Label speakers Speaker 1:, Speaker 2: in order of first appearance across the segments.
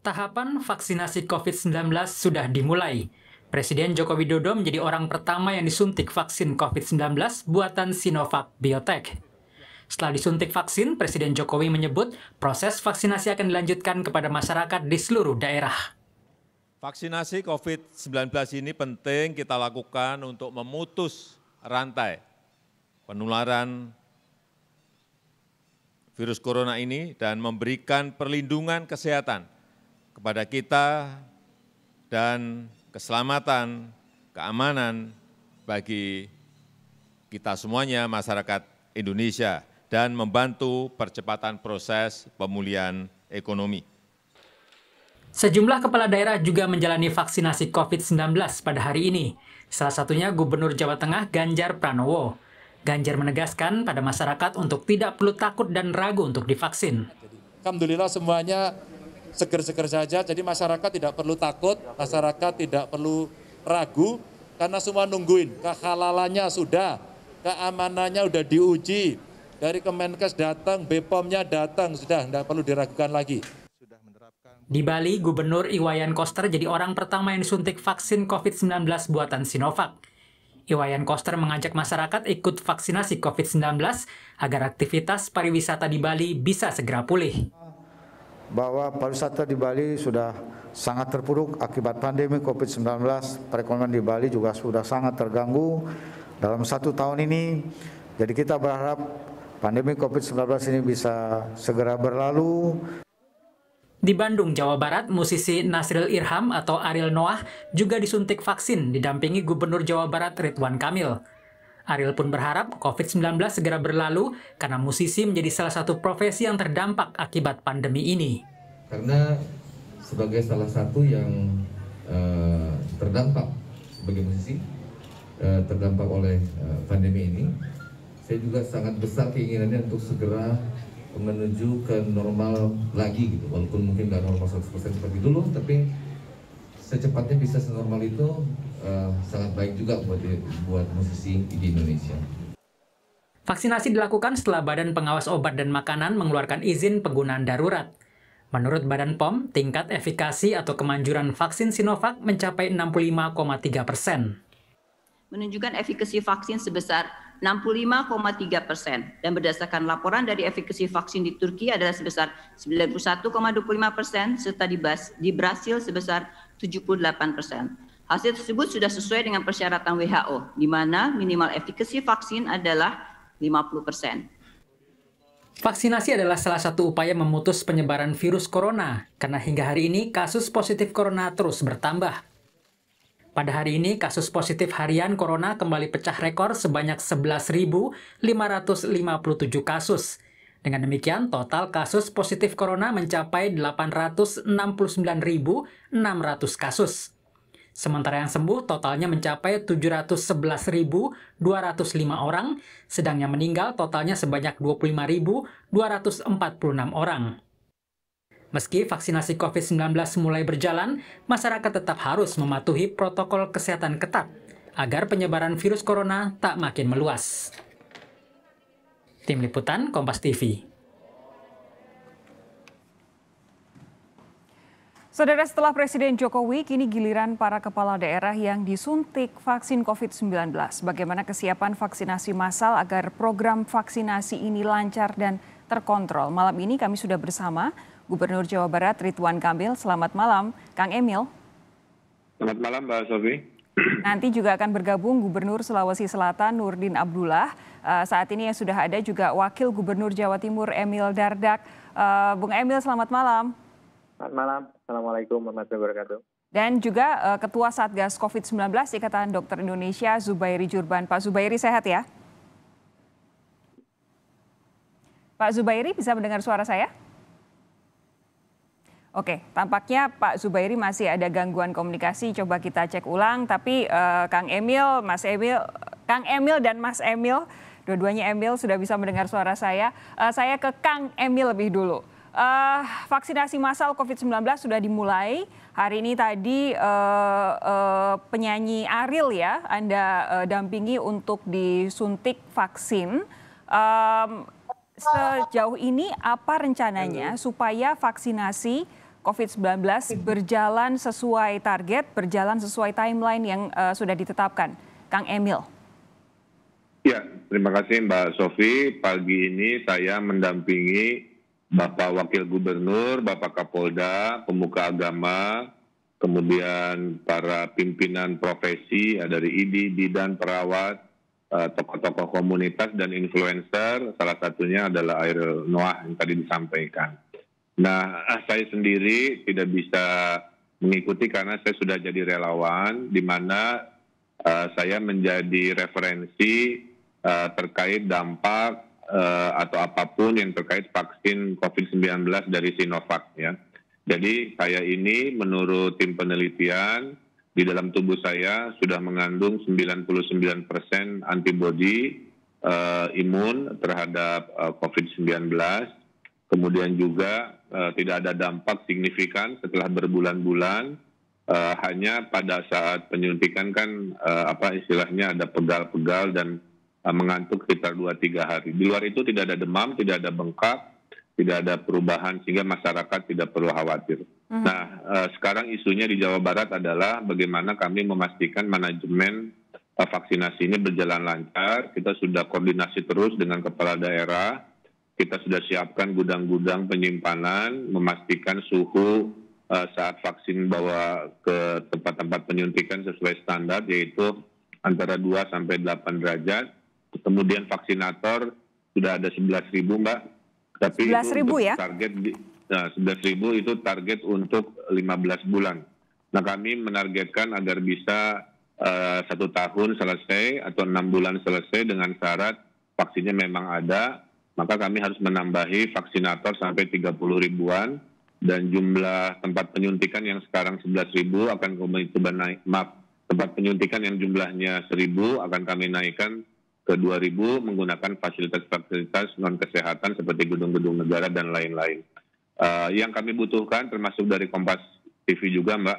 Speaker 1: Tahapan vaksinasi COVID-19 sudah dimulai. Presiden Joko Widodo menjadi orang pertama yang disuntik vaksin COVID-19 buatan Sinovac Biotech. Setelah disuntik vaksin, Presiden Jokowi menyebut proses vaksinasi akan dilanjutkan kepada masyarakat di seluruh daerah.
Speaker 2: Vaksinasi COVID-19 ini penting kita lakukan untuk memutus rantai penularan virus corona ini dan memberikan perlindungan kesehatan kepada kita dan keselamatan, keamanan bagi kita semuanya, masyarakat Indonesia, dan membantu percepatan proses pemulihan ekonomi.
Speaker 1: Sejumlah kepala daerah juga menjalani vaksinasi COVID-19 pada hari ini. Salah satunya Gubernur Jawa Tengah Ganjar Pranowo. Ganjar menegaskan pada masyarakat untuk tidak perlu takut dan ragu untuk divaksin. Alhamdulillah semuanya seger-seger saja. Jadi masyarakat tidak
Speaker 3: perlu takut, masyarakat tidak perlu ragu karena semua nungguin kehalalannya sudah, keamanannya sudah diuji. Dari Kemenkes datang, BPOM-nya datang,
Speaker 1: sudah tidak perlu diragukan lagi. Di Bali, Gubernur Iwayan Koster jadi orang pertama yang disuntik vaksin COVID-19 buatan Sinovac. Iwayan Koster mengajak masyarakat ikut vaksinasi COVID-19 agar aktivitas pariwisata di Bali bisa segera pulih
Speaker 3: bahwa pariwisata di Bali sudah sangat terpuruk akibat pandemi COVID-19. Perekonomian di Bali juga sudah sangat terganggu dalam satu tahun ini. Jadi kita berharap pandemi COVID-19 ini bisa segera berlalu.
Speaker 1: Di Bandung, Jawa Barat, musisi Nasril Irham atau Ariel Noah juga disuntik vaksin didampingi Gubernur Jawa Barat Ridwan Kamil. Ariel pun berharap COVID-19 segera berlalu karena musisi menjadi salah satu profesi yang terdampak akibat pandemi ini.
Speaker 3: Karena sebagai salah satu yang uh, terdampak sebagai musisi, uh, terdampak oleh uh, pandemi ini, saya juga sangat besar keinginannya untuk segera menuju ke normal lagi gitu walaupun mungkin nggak normal 100% seperti dulu tapi secepatnya bisa senormal itu sangat baik juga buat buat
Speaker 2: musisi di Indonesia.
Speaker 1: Vaksinasi dilakukan setelah Badan Pengawas Obat dan Makanan mengeluarkan izin penggunaan darurat. Menurut Badan POM, tingkat efikasi atau kemanjuran vaksin Sinovac mencapai 65,3 persen.
Speaker 4: Menunjukkan efikasi vaksin sebesar 65,3 persen dan berdasarkan laporan dari efikasi vaksin di Turki adalah sebesar 91,25 persen serta di Brasil sebesar 78 persen. Hasil tersebut sudah sesuai dengan persyaratan WHO, di mana minimal efikasi vaksin adalah 50 persen.
Speaker 1: Vaksinasi adalah salah satu upaya memutus penyebaran virus corona, karena hingga hari ini kasus positif corona terus bertambah. Pada hari ini, kasus positif harian corona kembali pecah rekor sebanyak 11.557 kasus. Dengan demikian, total kasus positif corona mencapai 869.600 kasus. Sementara yang sembuh totalnya mencapai 711.205 orang, sedang yang meninggal totalnya sebanyak 25.246 orang. Meski vaksinasi COVID-19 mulai berjalan, masyarakat tetap harus mematuhi protokol kesehatan ketat agar penyebaran virus corona tak makin meluas. Tim Liputan Kompas TV
Speaker 4: Saudara setelah Presiden Jokowi, kini giliran para kepala daerah yang disuntik vaksin COVID-19. Bagaimana kesiapan vaksinasi massal agar program vaksinasi ini lancar dan terkontrol? Malam ini kami sudah bersama Gubernur Jawa Barat Ridwan Kamil. Selamat malam, Kang Emil.
Speaker 2: Selamat malam, Mbak Sofi.
Speaker 4: Nanti juga akan bergabung Gubernur Sulawesi Selatan Nurdin Abdullah. Eh, saat ini yang sudah ada juga Wakil Gubernur Jawa Timur Emil Dardak. Eh, Bung Emil, selamat malam.
Speaker 3: Selamat malam. Assalamualaikum warahmatullahi wabarakatuh.
Speaker 4: Dan juga uh, Ketua Satgas COVID-19 Ikatan Dokter Indonesia Zubairi Jurban. Pak Zubairi sehat ya? Pak Zubairi bisa mendengar suara saya? Oke, tampaknya Pak Zubairi masih ada gangguan komunikasi. Coba kita cek ulang. Tapi uh, Kang Emil, Mas Emil, Kang Emil dan Mas Emil, dua-duanya Emil sudah bisa mendengar suara saya. Uh, saya ke Kang Emil lebih dulu. Uh, vaksinasi massal COVID-19 sudah dimulai. Hari ini tadi uh, uh, penyanyi Aril ya, Anda uh, dampingi untuk disuntik vaksin. Um, sejauh ini apa rencananya supaya vaksinasi COVID-19 berjalan sesuai target, berjalan sesuai timeline yang uh, sudah ditetapkan? Kang Emil.
Speaker 2: Ya, terima kasih Mbak Sofi. Pagi ini saya mendampingi Bapak Wakil Gubernur, Bapak Kapolda, pemuka agama, kemudian para pimpinan profesi ya, dari ID, bidan, perawat, eh, tokoh-tokoh komunitas dan influencer, salah satunya adalah Air Noah yang tadi disampaikan. Nah, ah, saya sendiri tidak bisa mengikuti karena saya sudah jadi relawan, di mana uh, saya menjadi referensi uh, terkait dampak Eh, atau apapun yang terkait vaksin COVID-19 dari Sinovac ya. Jadi saya ini menurut tim penelitian di dalam tubuh saya sudah mengandung 99% antibodi uh, imun terhadap uh, eh, COVID-19. Kemudian juga uh, tidak ada dampak signifikan setelah berbulan-bulan. Uh, hanya pada saat penyuntikan kan uh, apa istilahnya ada pegal-pegal dan Eh, mengantuk sekitar 2-3 hari. Di luar itu tidak ada demam, tidak ada bengkak, tidak ada perubahan sehingga masyarakat tidak perlu khawatir. Hmm. Nah, eh, sekarang isunya di Jawa Barat adalah bagaimana kami memastikan manajemen eh, vaksinasi ini berjalan lancar. Kita sudah koordinasi terus dengan kepala daerah. Kita sudah siapkan gudang-gudang penyimpanan, memastikan suhu eh, saat vaksin bawa ke tempat-tempat penyuntikan sesuai standar yaitu antara 2 sampai 8 derajat kemudian vaksinator sudah ada 11 ribu mbak. Tapi 11 ribu ya? Target di, nah, 11 ribu itu target untuk 15 bulan. Nah kami menargetkan agar bisa uh, satu tahun selesai atau enam bulan selesai dengan syarat vaksinnya memang ada, maka kami harus menambahi vaksinator sampai 30 ribuan dan jumlah tempat penyuntikan yang sekarang 11 ribu akan kami coba naik, maaf, tempat penyuntikan yang jumlahnya 1000 akan kami naikkan ke 2000 menggunakan fasilitas-fasilitas non kesehatan seperti gedung-gedung negara dan lain-lain. Uh, yang kami butuhkan termasuk dari Kompas TV juga Mbak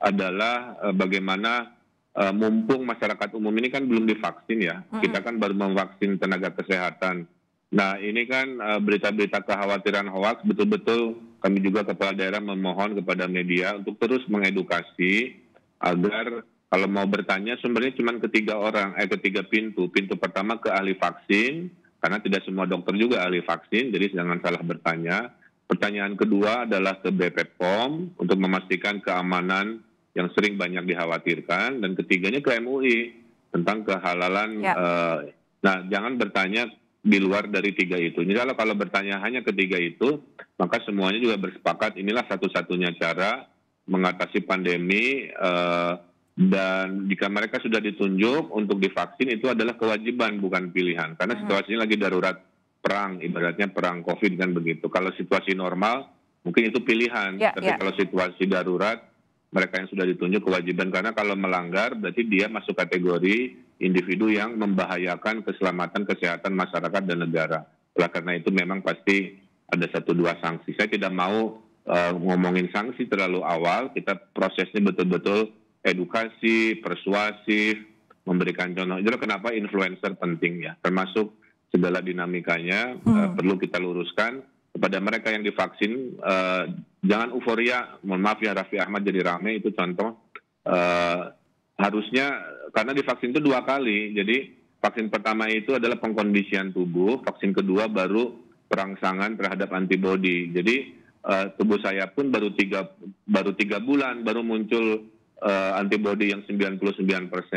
Speaker 2: adalah uh, bagaimana uh, mumpung masyarakat umum ini kan belum divaksin ya. hmm Kita kan baru memvaksin tenaga kesehatan. Nah, ini kan berita berita-berita kekhawatiran hoax betul-betul kami juga kepala daerah memohon kepada media untuk terus mengedukasi agar kalau mau bertanya sebenarnya cuma ketiga orang, eh ketiga pintu. Pintu pertama ke ahli vaksin, karena tidak semua dokter juga ahli vaksin, jadi jangan salah bertanya. Pertanyaan kedua adalah ke BP POM untuk memastikan keamanan yang sering banyak dikhawatirkan. Dan ketiganya ke MUI tentang kehalalan. Ya. Eh, nah, jangan bertanya di luar dari tiga itu. Jadi kalau kalau bertanya hanya ketiga itu, maka semuanya juga bersepakat inilah satu-satunya cara mengatasi pandemi. Eh, dan jika mereka sudah ditunjuk untuk divaksin itu adalah kewajiban bukan pilihan karena hmm. situasinya lagi darurat perang ibaratnya perang covid kan begitu kalau situasi normal mungkin itu pilihan ya, tapi ya. kalau situasi darurat mereka yang sudah ditunjuk kewajiban karena kalau melanggar berarti dia masuk kategori individu yang membahayakan keselamatan kesehatan masyarakat dan negara oleh karena itu memang pasti ada satu dua sanksi saya tidak mau uh, ngomongin sanksi terlalu awal kita prosesnya betul-betul edukasi, persuasif, memberikan contoh. Itu kenapa influencer penting ya, termasuk segala dinamikanya eh, hmm. uh, perlu kita luruskan kepada mereka yang divaksin. Uh, jangan euforia, mohon maaf ya Raffi Ahmad jadi rame itu contoh. Uh, harusnya karena divaksin itu dua kali, jadi vaksin pertama itu adalah pengkondisian tubuh, vaksin kedua baru perangsangan terhadap antibodi. Jadi uh, tubuh saya pun baru tiga baru tiga bulan baru muncul uh, antibody yang 99%.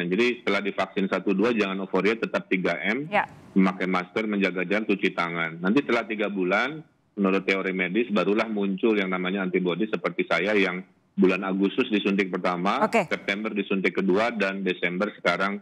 Speaker 2: Jadi setelah divaksin 1-2 jangan euforia tetap 3M, ya. memakai masker, menjaga jarak, cuci tangan. Nanti setelah 3 bulan menurut teori medis barulah muncul yang namanya antibody seperti saya yang bulan Agustus disuntik pertama, okay. September disuntik kedua dan Desember sekarang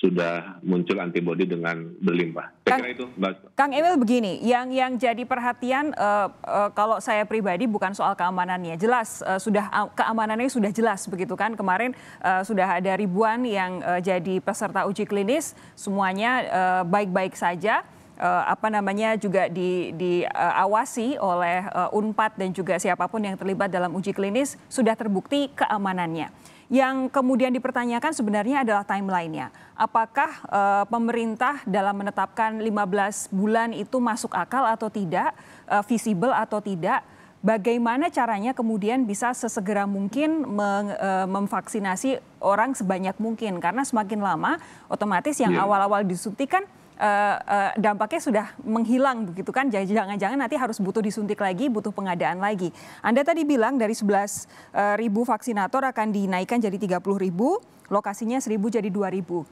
Speaker 2: sudah muncul antibodi dengan berlimpah. Saya Kang, itu, Mbak.
Speaker 4: Kang Emil begini, yang yang jadi perhatian uh, uh, kalau saya pribadi bukan soal keamanannya, jelas uh, sudah keamanannya sudah jelas begitu kan. Kemarin uh, sudah ada ribuan yang uh, jadi peserta uji klinis, semuanya baik-baik uh, saja. Uh, apa namanya juga di, diawasi uh, oleh uh, Unpad dan juga siapapun yang terlibat dalam uji klinis sudah terbukti keamanannya. Yang kemudian dipertanyakan sebenarnya adalah timelinenya. Apakah uh, pemerintah dalam menetapkan 15 bulan itu masuk akal atau tidak, uh, visible atau tidak? Bagaimana caranya kemudian bisa sesegera mungkin meng, e, memvaksinasi orang sebanyak mungkin? Karena semakin lama, otomatis yang iya. awal-awal yeah. disuntikan Eh, eh, dampaknya sudah menghilang begitu kan. Jangan-jangan nanti harus butuh disuntik lagi, butuh pengadaan lagi. Anda tadi bilang dari 11 eh, ribu vaksinator akan dinaikkan jadi 30 ribu, lokasinya 1000 jadi 2000 ribu.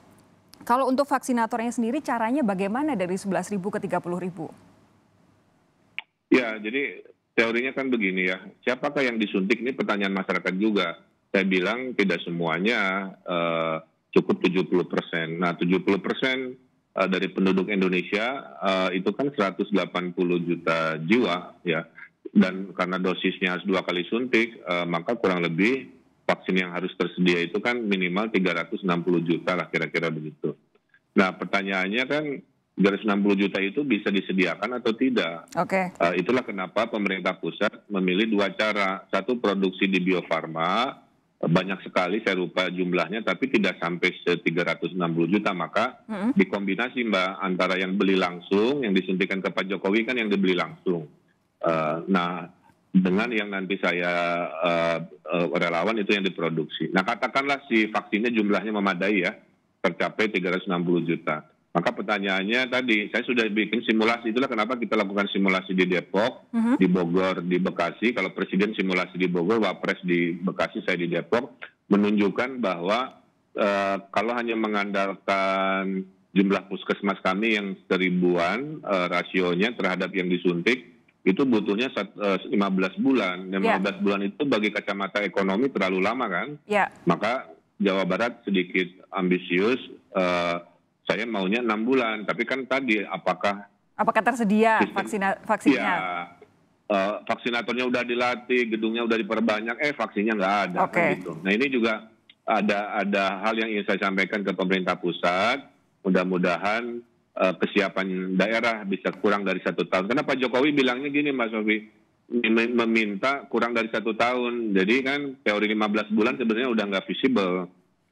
Speaker 4: Kalau untuk vaksinatornya sendiri caranya bagaimana dari 11 ribu ke 30 ribu?
Speaker 2: Ya, jadi teorinya kan begini ya. Siapakah yang disuntik ini pertanyaan masyarakat juga. Saya bilang tidak semuanya uh, cukup 70 persen. Nah, 70 persen Eh, dari penduduk Indonesia uh, itu kan 180 juta jiwa ya dan karena dosisnya dua kali suntik uh, maka kurang lebih vaksin yang harus tersedia itu kan minimal 360 juta lah kira-kira begitu. Nah pertanyaannya kan 360 juta itu bisa disediakan atau tidak. Oke. Okay. Uh, itulah kenapa pemerintah pusat memilih dua cara. Satu produksi di biofarma banyak sekali saya lupa jumlahnya tapi tidak sampai se 360 juta maka mm-hmm. dikombinasi Mbak antara yang beli langsung yang disuntikan ke Pak Jokowi kan yang dibeli langsung. Uh, nah dengan yang nanti saya uh, uh, relawan itu yang diproduksi. Nah katakanlah si vaksinnya jumlahnya memadai ya tercapai 360 juta. Maka pertanyaannya tadi, saya sudah bikin simulasi, itulah kenapa kita lakukan simulasi di Depok, uh mhm. -huh. di Bogor, di Bekasi. Kalau Presiden simulasi di Bogor, Wapres di Bekasi, saya di Depok, menunjukkan bahwa uh, kalau hanya mengandalkan jumlah puskesmas kami yang seribuan uh, rasionya terhadap yang disuntik, itu butuhnya 15 eh, bulan. Dan 15 ya. yeah. bulan itu bagi kacamata ekonomi terlalu lama kan. Yeah. Maka Jawa Barat sedikit ambisius, uh, saya maunya enam bulan. Tapi kan tadi apakah
Speaker 4: apakah tersedia sistem, vaksina, vaksinnya? Ya,
Speaker 2: uh, vaksinatornya udah dilatih, gedungnya udah diperbanyak, eh vaksinnya nggak ada. Okay. Kan gitu. Nah ini juga ada ada hal yang ingin saya sampaikan ke pemerintah pusat. Mudah-mudahan uh, kesiapan daerah bisa kurang dari satu tahun. Karena Pak Jokowi bilangnya gini, Mas Sofi, meminta kurang dari satu tahun. Jadi kan teori 15 bulan sebenarnya udah nggak visible.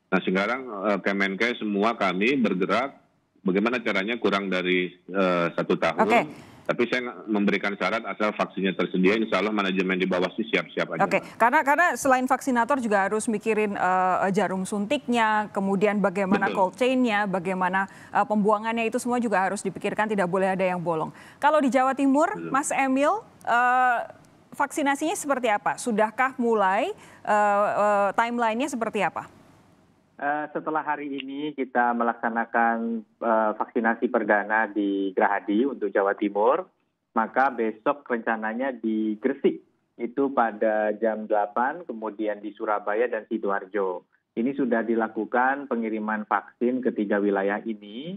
Speaker 2: Nah sekarang eh, Kemenkes semua kami bergerak bagaimana caranya kurang dari uh, satu tahun. Okay. Tapi saya memberikan syarat asal vaksinnya tersedia, insya Allah manajemen di bawah sih siap-siap aja. Oke, okay.
Speaker 4: karena karena selain vaksinator juga harus mikirin uh, jarum suntiknya, kemudian bagaimana Betul. cold chainnya, bagaimana uh, pembuangannya itu semua juga harus dipikirkan, tidak boleh ada yang bolong. Kalau di Jawa Timur, Betul. Mas Emil, uh, vaksinasinya seperti apa? Sudahkah mulai? Uh, uh, timelinenya seperti apa?
Speaker 3: Eh, setelah hari ini kita melaksanakan eh, vaksinasi perdana di Grahadi untuk Jawa Timur, maka besok rencananya di Gresik itu pada jam 8, kemudian di Surabaya dan Sidoarjo. Ini sudah dilakukan pengiriman vaksin ke tiga wilayah ini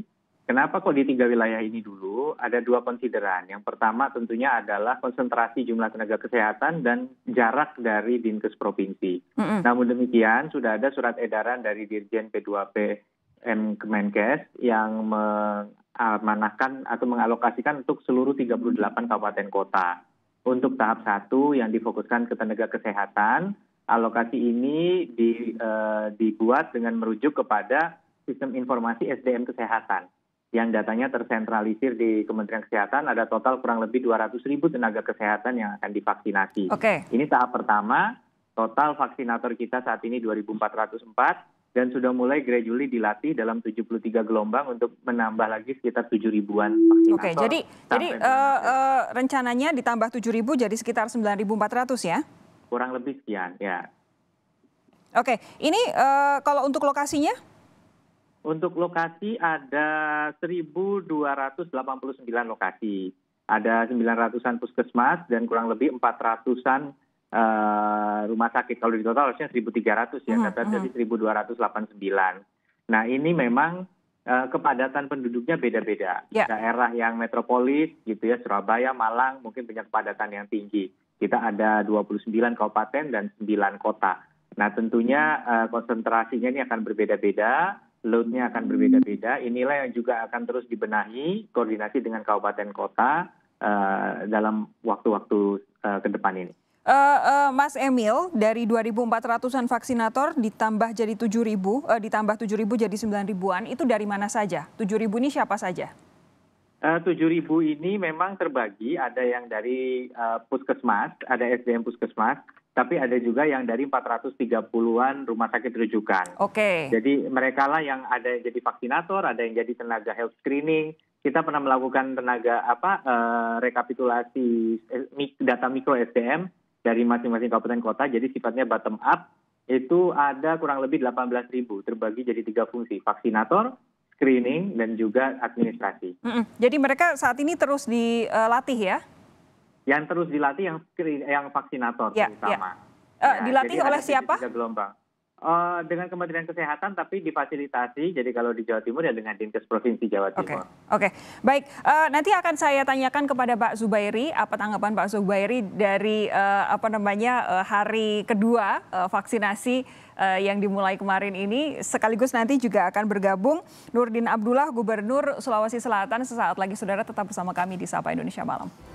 Speaker 3: Kenapa kok di tiga wilayah ini dulu? Ada dua konsideran. Yang pertama tentunya adalah konsentrasi jumlah tenaga kesehatan dan jarak dari dinkes provinsi. Mm -hmm. Namun demikian sudah ada surat edaran dari Dirjen P2P M Kemenkes yang mengamanahkan atau mengalokasikan untuk seluruh 38 kabupaten kota. Untuk tahap satu yang difokuskan ke tenaga kesehatan, alokasi ini di, uh, dibuat dengan merujuk kepada sistem informasi SDM kesehatan yang datanya tersentralisir di Kementerian Kesehatan ada total kurang lebih 200 ribu tenaga kesehatan yang akan divaksinasi. Oke. Okay. Ini tahap pertama, total vaksinator kita saat ini 2.404 dan sudah mulai gradually dilatih dalam 73 gelombang untuk menambah lagi sekitar 7 ribuan vaksinator. Oke, jadi jadi uh,
Speaker 4: uh, rencananya ditambah 7 ribu jadi sekitar 9.400 ya?
Speaker 3: Kurang lebih sekian,
Speaker 4: ya. Oke, ini uh, kalau untuk lokasinya?
Speaker 3: Untuk lokasi ada 1.289 lokasi. Ada 900-an puskesmas dan kurang lebih 400-an uh, eh, rumah sakit. Kalau di total harusnya 1.300 ya, kata hmm, hmm, dari 1.289. Nah ini memang uh, kepadatan penduduknya beda-beda. Yeah. Daerah yang metropolis gitu ya, Surabaya, Malang mungkin punya kepadatan yang tinggi. Kita ada 29 kabupaten dan 9 kota. Nah tentunya uh, konsentrasinya ini akan berbeda-beda loadnya akan berbeda-beda. Inilah yang juga akan terus dibenahi koordinasi dengan kabupaten kota uh, dalam waktu-waktu uh, ke depan ini.
Speaker 4: Uh, uh, Mas Emil, dari 2.400-an vaksinator ditambah jadi 7.000, uh, ditambah 7.000 jadi 9.000-an, itu dari mana saja? 7.000 ini siapa saja?
Speaker 3: Uh, 7.000 ini memang terbagi, ada yang dari uh, puskesmas, ada SDM puskesmas, tapi ada juga yang dari 430-an rumah sakit rujukan. Oke. Okay. Jadi mereka lah yang ada yang jadi vaksinator, ada yang jadi tenaga health screening. Kita pernah melakukan tenaga apa uh, rekapitulasi eh, data mikro SDM dari masing-masing kabupaten kota. Jadi sifatnya bottom up itu ada kurang lebih 18.000 terbagi jadi tiga fungsi vaksinator, screening dan juga administrasi.
Speaker 4: Mm -mm. Jadi mereka saat ini terus dilatih ya?
Speaker 3: Yang terus dilatih yang yang vaksinator ya, ya. terutama. Ya.
Speaker 4: Uh, ya, dilatih oleh siapa?
Speaker 3: Tiga gelombang. Uh, dengan Kementerian Kesehatan tapi difasilitasi. Jadi kalau di Jawa Timur ya dengan Dinkes Provinsi Jawa Timur. Oke,
Speaker 4: okay. okay. baik. Uh, nanti akan saya tanyakan kepada Pak Zubairi apa tanggapan Pak Zubairi dari uh, apa namanya uh, hari kedua uh, vaksinasi uh, yang dimulai kemarin ini. Sekaligus nanti juga akan bergabung Nurdin Abdullah, Gubernur Sulawesi Selatan. Sesaat lagi saudara tetap bersama kami di Sapa Indonesia Malam.